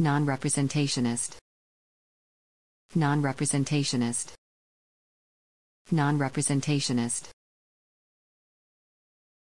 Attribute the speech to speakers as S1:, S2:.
S1: non-representationist non-representationist non-representationist